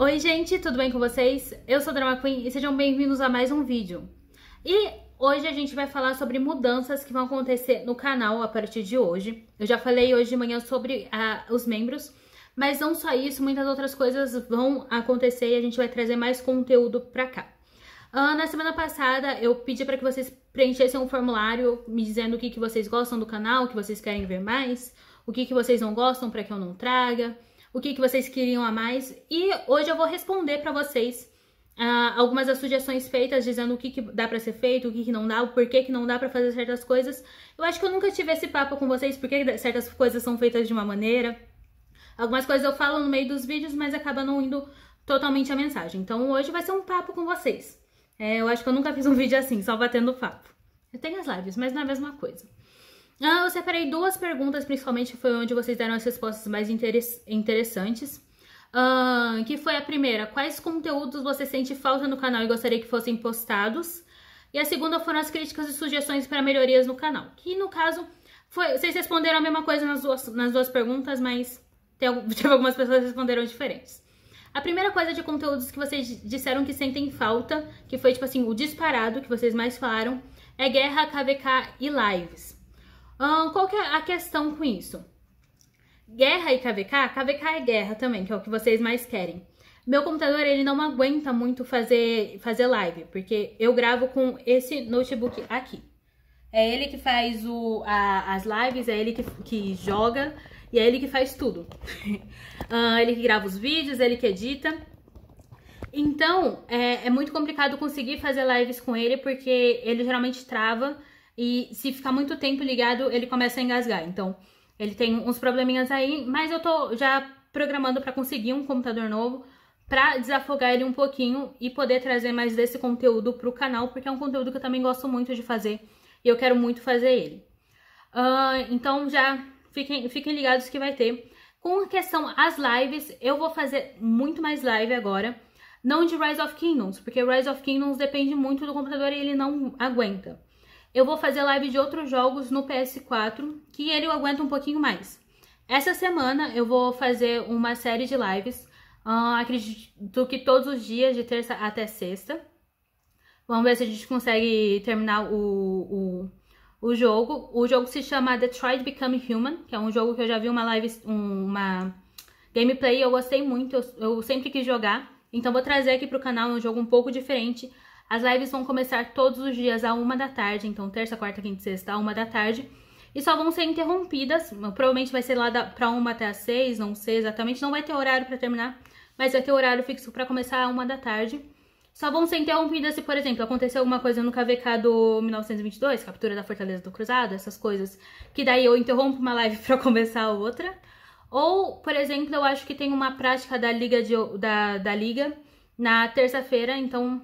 Oi gente, tudo bem com vocês? Eu sou a Drama Queen e sejam bem-vindos a mais um vídeo. E hoje a gente vai falar sobre mudanças que vão acontecer no canal a partir de hoje. Eu já falei hoje de manhã sobre ah, os membros, mas não só isso, muitas outras coisas vão acontecer e a gente vai trazer mais conteúdo pra cá. Ah, na semana passada eu pedi para que vocês preenchessem um formulário me dizendo o que, que vocês gostam do canal, o que vocês querem ver mais, o que, que vocês não gostam para que eu não traga o que, que vocês queriam a mais. E hoje eu vou responder para vocês ah, algumas das sugestões feitas, dizendo o que, que dá para ser feito, o que, que não dá, o porquê que não dá para fazer certas coisas. Eu acho que eu nunca tive esse papo com vocês, porque certas coisas são feitas de uma maneira. Algumas coisas eu falo no meio dos vídeos, mas acaba não indo totalmente a mensagem. Então hoje vai ser um papo com vocês. É, eu acho que eu nunca fiz um vídeo assim, só batendo papo. Eu tenho as lives, mas não é a mesma coisa. Ah, eu separei duas perguntas, principalmente foi onde vocês deram as respostas mais interessantes. Ah, que foi a primeira, quais conteúdos você sente falta no canal e gostaria que fossem postados? E a segunda foram as críticas e sugestões para melhorias no canal. Que no caso, foi, vocês responderam a mesma coisa nas duas, nas duas perguntas, mas tem, teve algumas pessoas que responderam diferentes. A primeira coisa de conteúdos que vocês disseram que sentem falta, que foi tipo assim, o disparado que vocês mais falaram, é guerra, KVK e lives. Hum, qual que é a questão com isso? Guerra e KVK? KVK é guerra também, que é o que vocês mais querem. Meu computador, ele não aguenta muito fazer, fazer live, porque eu gravo com esse notebook aqui. É ele que faz o, a, as lives, é ele que, que joga e é ele que faz tudo. uh, ele que grava os vídeos, é ele que edita. Então, é, é, muito complicado conseguir fazer lives com ele, porque ele geralmente trava e se ficar muito tempo ligado, ele começa a engasgar. Então, ele tem uns probleminhas aí, mas eu tô já programando para conseguir um computador novo para desafogar ele um pouquinho e poder trazer mais desse conteúdo pro canal, porque é um conteúdo que eu também gosto muito de fazer e eu quero muito fazer ele. Uh, então já fiquem, fiquem ligados que vai ter. Com a questão as lives, eu vou fazer muito mais live agora. Não de Rise of Kingdoms, porque Rise of Kingdoms depende muito do computador e ele não aguenta eu vou fazer live de outros jogos no PS4, que ele aguenta um pouquinho mais. Essa semana eu vou fazer uma série de lives, uh, acredito que todos os dias, de terça até sexta. Vamos ver se a gente consegue terminar o, o, o jogo. O jogo se chama Detroit Become Human, que é um jogo que eu já vi uma live, uma gameplay eu gostei muito, eu, eu sempre quis jogar. Então vou trazer aqui pro canal um jogo um pouco diferente, as lives vão começar todos os dias à uma da tarde, então terça, quarta, quinta e sexta à uma da tarde. E só vão ser interrompidas, provavelmente vai ser lá da, pra uma até às seis, não sei exatamente, não vai ter horário para terminar, mas vai ter horário fixo para começar à uma da tarde. Só vão ser interrompidas se, por exemplo, acontecer alguma coisa no KVK do 1922, captura da Fortaleza do Cruzado, essas coisas, que daí eu interrompo uma live para começar a outra. Ou, por exemplo, eu acho que tem uma prática da Liga, de, da, da Liga na terça-feira, então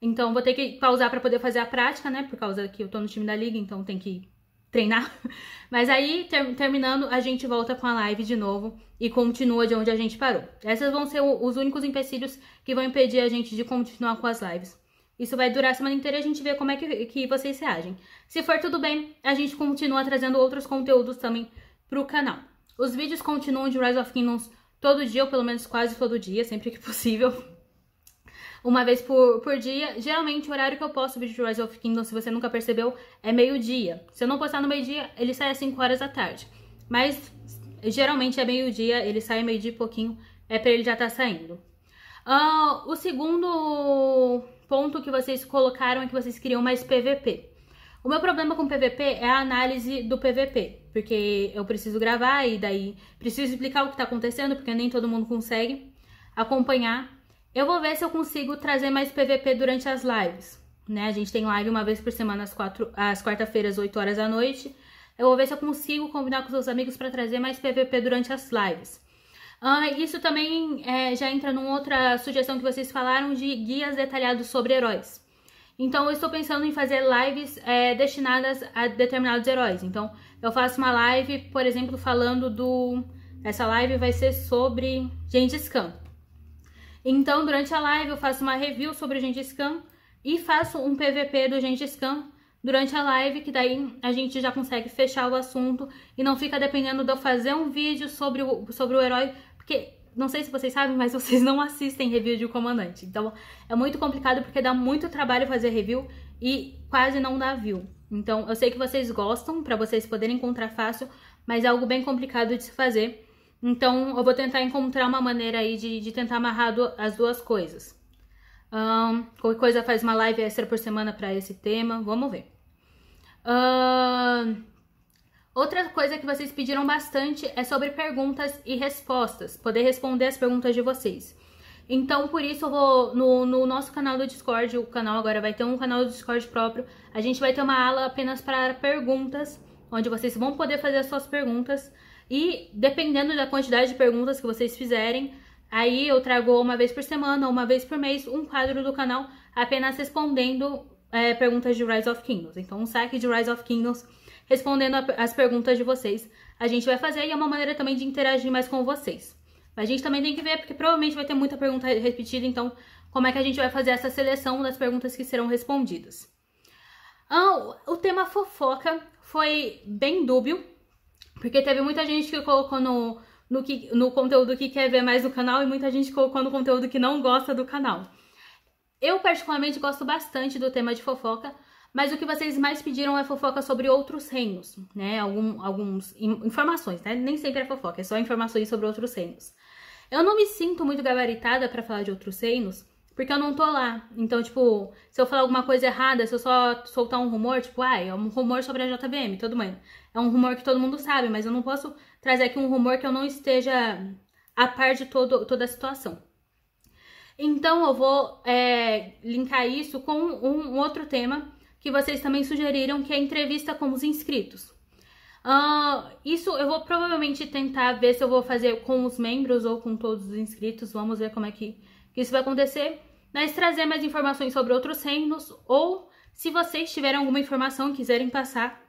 então vou ter que pausar para poder fazer a prática, né? Por causa que eu tô no time da liga, então tem que treinar. Mas aí, ter, terminando, a gente volta com a live de novo e continua de onde a gente parou. Esses vão ser os únicos empecilhos que vão impedir a gente de continuar com as lives. Isso vai durar a semana inteira e a gente vê como é que, que vocês reagem. Se for tudo bem, a gente continua trazendo outros conteúdos também pro canal. Os vídeos continuam de Rise of Kingdoms todo dia, ou pelo menos quase todo dia, sempre que possível. uma vez por, por dia. Geralmente, o horário que eu posto vídeo de Rise of Kingdom, se você nunca percebeu, é meio-dia. Se eu não postar no meio-dia, ele sai às 5 horas da tarde. Mas, geralmente é meio-dia, ele sai meio-dia e pouquinho, é pra ele já estar tá saindo. Uh, o segundo ponto que vocês colocaram é que vocês queriam mais PVP. O meu problema com PVP é a análise do PVP, porque eu preciso gravar e daí preciso explicar o que está acontecendo, porque nem todo mundo consegue acompanhar. Eu vou ver se eu consigo trazer mais PVP durante as lives, né? A gente tem live uma vez por semana às, quatro, às quarta-feiras, 8 horas da noite. Eu vou ver se eu consigo combinar com os meus amigos para trazer mais PVP durante as lives. Ah, isso também é, já entra numa outra sugestão que vocês falaram de guias detalhados sobre heróis. Então, eu estou pensando em fazer lives é, destinadas a determinados heróis. Então, eu faço uma live, por exemplo, falando do. Essa live vai ser sobre Gengis Khan. Então, durante a live, eu faço uma review sobre o Gengis Khan e faço um PVP do Gengis Khan durante a live, que daí a gente já consegue fechar o assunto e não fica dependendo de eu fazer um vídeo sobre o, sobre o herói, porque não sei se vocês sabem, mas vocês não assistem review de O Comandante. Então, é muito complicado porque dá muito trabalho fazer review e quase não dá view. Então, eu sei que vocês gostam, para vocês poderem encontrar fácil, mas é algo bem complicado de se fazer. Então, eu vou tentar encontrar uma maneira aí de, de tentar amarrar do, as duas coisas. Um, qualquer coisa faz uma live extra por semana para esse tema, vamos ver. outra coisa que vocês pediram bastante é sobre perguntas e respostas, poder responder as perguntas de vocês. Então, por isso, eu vou no, no nosso canal do Discord, o canal agora vai ter um canal do Discord próprio, a gente vai ter uma ala apenas para perguntas, onde vocês vão poder fazer as suas perguntas. E dependendo da quantidade de perguntas que vocês fizerem, aí eu trago uma vez por semana ou uma vez por mês um quadro do canal apenas respondendo é, perguntas de Rise of Kingdoms. Então, um saque de Rise of Kingdoms respondendo a, as perguntas de vocês. A gente vai fazer e é uma maneira também de interagir mais com vocês. Mas a gente também tem que ver, porque provavelmente vai ter muita pergunta repetida, então como é que a gente vai fazer essa seleção das perguntas que serão respondidas. Ah, o tema fofoca foi bem dúbio, porque teve muita gente que colocou no, no, que, no conteúdo que quer ver mais no canal e muita gente colocou no conteúdo que não gosta do canal. Eu, particularmente, gosto bastante do tema de fofoca, mas o que vocês mais pediram é fofoca sobre outros reinos, né? Algum, alguns informações, né? Nem sempre é fofoca, é só informações sobre outros reinos. Eu não me sinto muito gabaritada para falar de outros reinos, porque eu não tô lá. Então, tipo, se eu falar alguma coisa errada, se eu só soltar um rumor, tipo, ah, é um rumor sobre a JBM, todo mundo. É um rumor que todo mundo sabe, mas eu não posso trazer aqui um rumor que eu não esteja a par de todo, toda a situação. Então, eu vou é, linkar isso com um, um outro tema que vocês também sugeriram, que é a entrevista com os inscritos. Uh, isso eu vou provavelmente tentar ver se eu vou fazer com os membros ou com todos os inscritos. Vamos ver como é que isso vai acontecer nós trazer mais informações sobre outros reinos ou se vocês tiverem alguma informação e quiserem passar,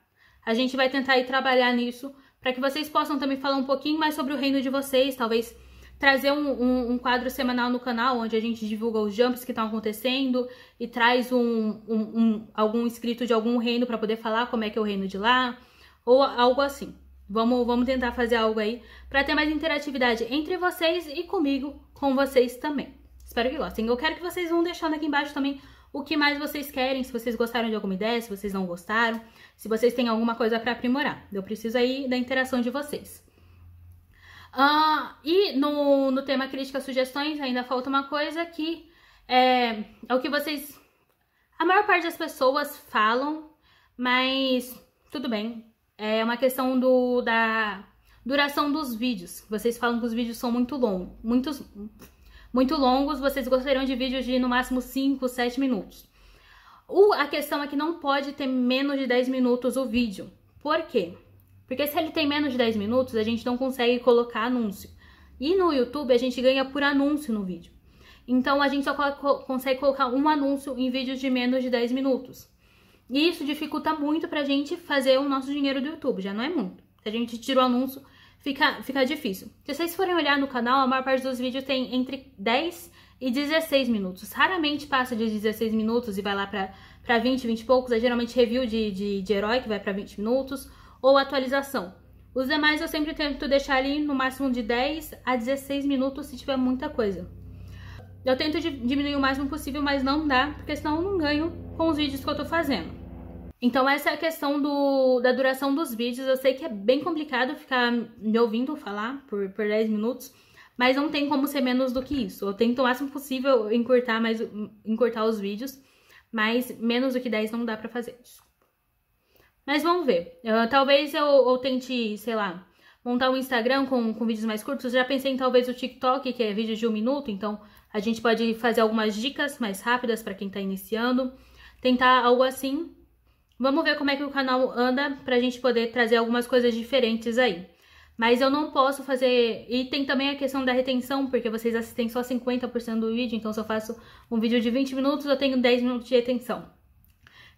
a gente vai tentar ir trabalhar nisso para que vocês possam também falar um pouquinho mais sobre o reino de vocês, talvez trazer um, um, um quadro semanal no canal onde a gente divulga os jumps que estão acontecendo e traz um, algum inscrito de algum reino para poder falar como é que é o reino de lá ou algo assim. Vamos, vamos tentar fazer algo aí para ter mais interatividade entre vocês e comigo, com vocês também. Espero que gostem. Eu quero que vocês vão deixando aqui embaixo também o que mais vocês querem, se vocês gostaram de alguma ideia, se vocês não gostaram, se vocês têm alguma coisa para aprimorar. Eu preciso aí da interação de vocês. Ah, e no, no tema crítica sugestões ainda falta uma coisa que é, é o que vocês... A maior parte das pessoas falam, mas tudo bem. É uma questão do, da duração dos vídeos. Vocês falam que os vídeos são muito longos, muitos muito longos, vocês gostariam de vídeos de no máximo 5, 7 minutos. O, a questão é que não pode ter menos de 10 minutos o vídeo. Por quê? Porque se ele tem menos de 10 minutos, a gente não consegue colocar anúncio. E no YouTube a gente ganha por anúncio no vídeo. Então a gente só co consegue colocar um anúncio em vídeos de menos de 10 minutos. E isso dificulta muito pra gente fazer o nosso dinheiro do YouTube, já não é muito. Se a gente tira o anúncio, fica, fica difícil. Se vocês forem olhar no canal, a maior parte dos vídeos tem entre 10 e 16 minutos. Raramente passa de 16 minutos e vai lá pra, pra 20, 20 e poucos. É geralmente review de, de, de herói, que vai pra 20 minutos, ou atualização. Os demais eu sempre tento deixar ali no máximo de 10 a 16 minutos, se tiver muita coisa. Eu tento diminuir o máximo possível, mas não dá, porque senão eu não ganho com os vídeos que eu tô fazendo. Então essa é a questão do, da duração dos vídeos. Eu sei que é bem complicado ficar me ouvindo falar por, por 10 minutos, mas não tem como ser menos do que isso. Eu tento o máximo possível encurtar, mais, encurtar os vídeos, mas menos do que 10 não dá pra fazer, isso. Mas vamos ver. Eu, talvez eu, eu tente, sei lá, montar um Instagram com, com vídeos mais curtos. Eu já pensei em talvez o TikTok, que é vídeo de um minuto, então a gente pode fazer algumas dicas mais rápidas para quem está iniciando. Tentar algo assim. Vamos ver como é que o canal anda para a gente poder trazer algumas coisas diferentes aí. Mas eu não posso fazer... E tem também a questão da retenção, porque vocês assistem só 50% do vídeo, então se eu faço um vídeo de 20 minutos, eu tenho 10 minutos de retenção.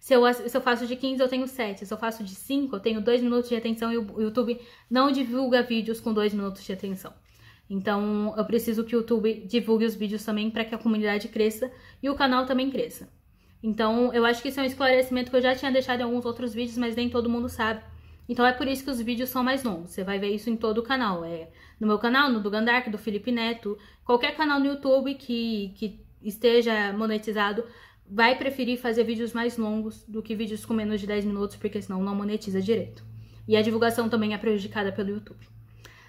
Se eu, se eu faço de 15, eu tenho 7. Se eu faço de 5, eu tenho 2 minutos de retenção e o YouTube não divulga vídeos com 2 minutos de retenção. Então, eu preciso que o YouTube divulgue os vídeos também para que a comunidade cresça e o canal também cresça. Então, eu acho que isso é um esclarecimento que eu já tinha deixado em alguns outros vídeos, mas nem todo mundo sabe. Então é por isso que os vídeos são mais longos. Você vai ver isso em todo o canal. É no meu canal, no do Gandark, do Felipe Neto, qualquer canal no YouTube que, que esteja monetizado vai preferir fazer vídeos mais longos do que vídeos com menos de 10 minutos, porque senão não monetiza direito. E a divulgação também é prejudicada pelo YouTube.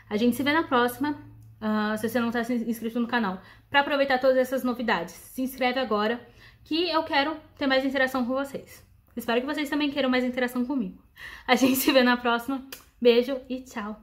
A gente se vê na próxima. Uh, se você não está inscrito no canal, para aproveitar todas essas novidades, se inscreve agora que eu quero ter mais interação com vocês. Espero que vocês também queiram mais interação comigo. A gente se vê na próxima. Beijo e tchau!